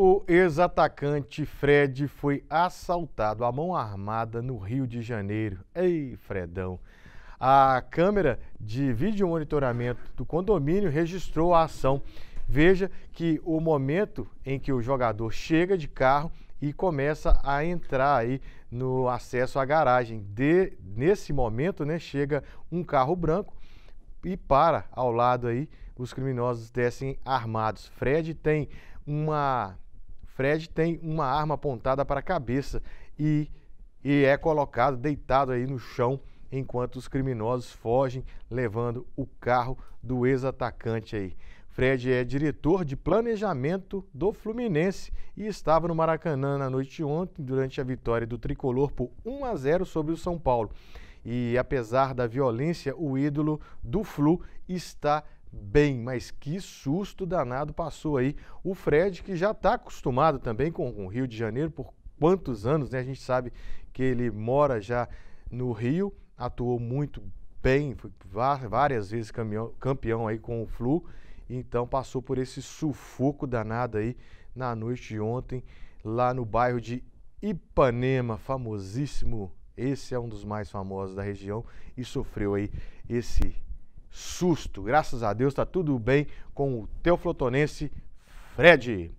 O ex-atacante Fred foi assaltado à mão armada no Rio de Janeiro. Ei, Fredão! A câmera de vídeo monitoramento do condomínio registrou a ação. Veja que o momento em que o jogador chega de carro e começa a entrar aí no acesso à garagem. De, nesse momento, né, chega um carro branco e para ao lado aí. Os criminosos descem armados. Fred tem uma Fred tem uma arma apontada para a cabeça e, e é colocado deitado aí no chão enquanto os criminosos fogem levando o carro do ex-atacante aí. Fred é diretor de planejamento do Fluminense e estava no Maracanã na noite de ontem durante a vitória do tricolor por 1 a 0 sobre o São Paulo. E apesar da violência, o ídolo do Flu está bem, mas que susto danado passou aí o Fred, que já está acostumado também com o Rio de Janeiro por quantos anos, né? A gente sabe que ele mora já no Rio, atuou muito bem, foi várias vezes campeão, campeão aí com o Flu, então passou por esse sufoco danado aí na noite de ontem lá no bairro de Ipanema, famosíssimo. Esse é um dos mais famosos da região e sofreu aí esse susto. Graças a Deus está tudo bem com o teu flotonense Fred.